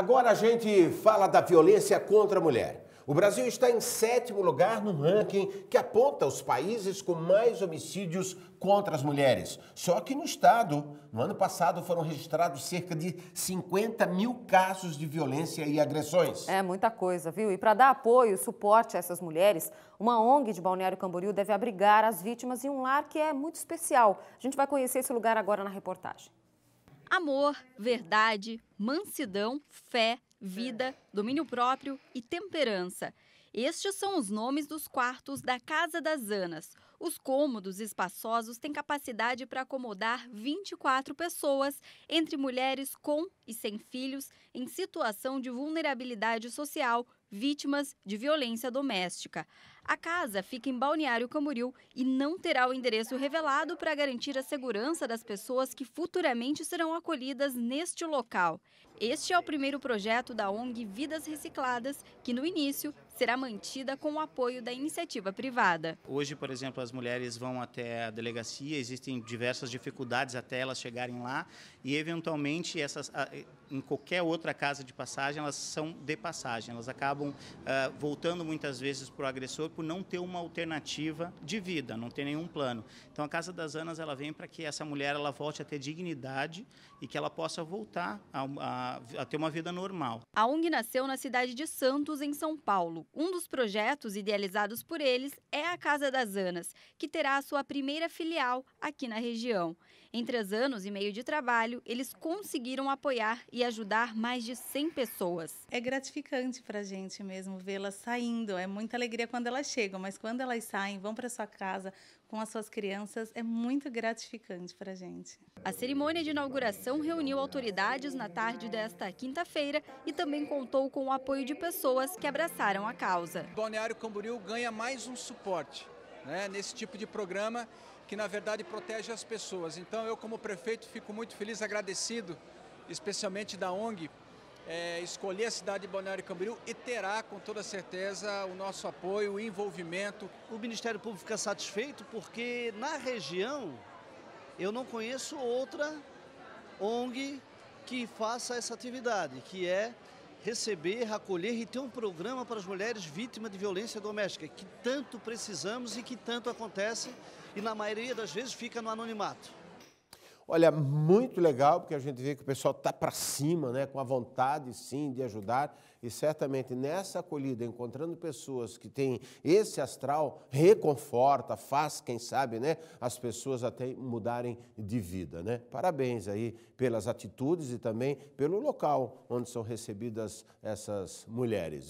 Agora a gente fala da violência contra a mulher. O Brasil está em sétimo lugar no ranking que aponta os países com mais homicídios contra as mulheres. Só que no estado, no ano passado, foram registrados cerca de 50 mil casos de violência e agressões. É muita coisa, viu? E para dar apoio e suporte a essas mulheres, uma ONG de Balneário Camboriú deve abrigar as vítimas em um lar que é muito especial. A gente vai conhecer esse lugar agora na reportagem. Amor, verdade, mansidão, fé, vida, domínio próprio e temperança. Estes são os nomes dos quartos da Casa das Anas os cômodos espaçosos têm capacidade para acomodar 24 pessoas, entre mulheres com e sem filhos, em situação de vulnerabilidade social, vítimas de violência doméstica. A casa fica em Balneário Camboriú e não terá o endereço revelado para garantir a segurança das pessoas que futuramente serão acolhidas neste local. Este é o primeiro projeto da ONG Vidas Recicladas, que no início será mantida com o apoio da iniciativa privada. Hoje, por exemplo, as mulheres vão até a delegacia, existem diversas dificuldades até elas chegarem lá e, eventualmente, essas, em qualquer outra casa de passagem, elas são de passagem, elas acabam ah, voltando muitas vezes para o agressor por não ter uma alternativa de vida, não ter nenhum plano. Então, a Casa das Anas ela vem para que essa mulher ela volte a ter dignidade e que ela possa voltar a, a, a ter uma vida normal. A ONG nasceu na cidade de Santos, em São Paulo. Um dos projetos idealizados por eles é a Casa das Anas, que terá a sua primeira filial aqui na região. Em três anos e meio de trabalho, eles conseguiram apoiar e ajudar mais de 100 pessoas. É gratificante para a gente mesmo vê-las saindo. É muita alegria quando elas chegam, mas quando elas saem, vão para sua casa com as suas crianças, é muito gratificante para a gente. A cerimônia de inauguração reuniu autoridades na tarde desta quinta-feira e também contou com o apoio de pessoas que abraçaram a causa. Balneário Camboriú ganha mais um suporte né, nesse tipo de programa que, na verdade, protege as pessoas. Então, eu, como prefeito, fico muito feliz, agradecido, especialmente da ONG, é, escolher a cidade de Balneário Camboriú e terá, com toda certeza, o nosso apoio, o envolvimento. O Ministério Público fica satisfeito porque, na região, eu não conheço outra ONG que faça essa atividade, que é receber, acolher e ter um programa para as mulheres vítimas de violência doméstica, que tanto precisamos e que tanto acontece e na maioria das vezes fica no anonimato. Olha, muito legal, porque a gente vê que o pessoal está para cima, né, com a vontade, sim, de ajudar. E certamente nessa acolhida, encontrando pessoas que têm esse astral, reconforta, faz, quem sabe, né, as pessoas até mudarem de vida. Né? Parabéns aí pelas atitudes e também pelo local onde são recebidas essas mulheres.